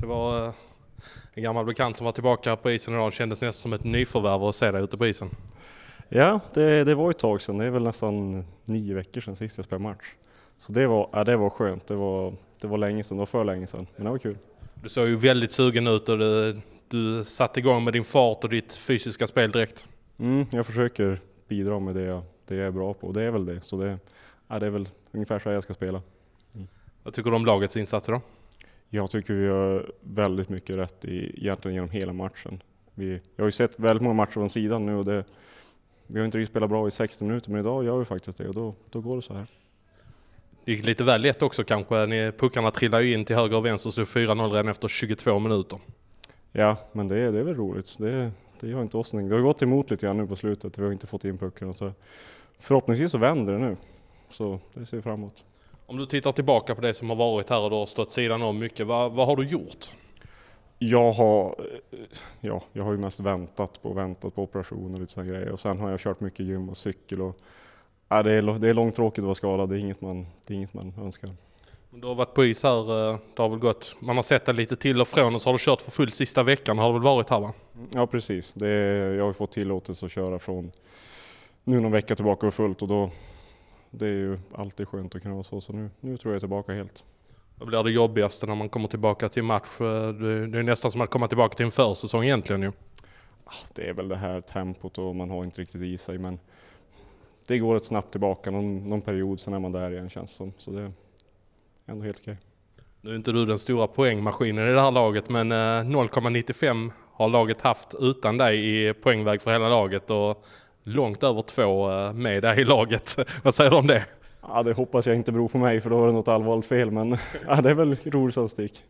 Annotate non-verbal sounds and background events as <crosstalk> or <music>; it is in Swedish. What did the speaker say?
Det var eh, en gammal bekant som var tillbaka på isen idag. Det kändes nästan som ett nyförvärv att se dig ute på isen. Ja, det, det var ett tag sedan. Det är väl nästan nio veckor sedan sist jag spelade match. Så det var, ja, det var skönt. Det var, det var länge sedan. Det var för länge sedan. Men det var kul. Du såg ju väldigt sugen ut och du, du satte igång med din fart och ditt fysiska spel direkt. Mm, jag försöker bidra med det jag, det jag är bra på och det är väl det. Så det, ja, det är väl ungefär så jag ska spela. Mm. Vad tycker du om lagets insatser då? Jag tycker vi gör väldigt mycket rätt i, egentligen genom hela matchen. Vi, jag har ju sett väldigt många matcher från sidan nu och det, vi har inte riktigt spelat bra i 60 minuter men idag gör vi faktiskt det och då, då går det så här. Det gick lite väl lätt också kanske. Ni, puckarna trillar ju in till höger och vänster så det 4-0 redan efter 22 minuter. Ja, men det, det är väl roligt. Det, det gör inte oss Det har gått emot lite grann nu på slutet. Vi har inte fått in puckarna. Så förhoppningsvis så vänder det nu. Så det ser vi fram emot. Om du tittar tillbaka på det som har varit här och du har stått sidan om mycket, vad, vad har du gjort? Jag har, eh, ja, jag har ju mest väntat på, väntat på operationer och lite sådana grejer och sen har jag kört mycket gym och cykel och ja, det, är, det är långtråkigt att vara skadad, det är inget man, det är inget man önskar. Du har varit på is här, eh, det har väl gått, man har sett dig lite till och från och så har du kört för fullt sista veckan, har du väl varit här va? Mm, ja precis, det, jag har fått tillåtelse att köra från nu någon vecka tillbaka och fullt och då det är ju alltid skönt att kunna vara så, så nu, nu tror jag är tillbaka helt. Vad blir det jobbigaste när man kommer tillbaka till match? Eh, det är nästan som att komma tillbaka till en försäsong egentligen ju. Ah, det är väl det här tempot och man har inte riktigt i sig men det går ett snabbt tillbaka någon, någon period, sen är man där igen känns som. Så det är ändå helt okej. Nu är inte du den stora poängmaskinen i det här laget men 0,95 eh, har laget haft utan dig i poängväg för hela laget och långt över två eh, med dig i laget. <laughs> Vad säger du om det? Ja, det hoppas jag inte beror på mig för då är det något allvarligt fel men <laughs> ja, det är väl rolig statistik.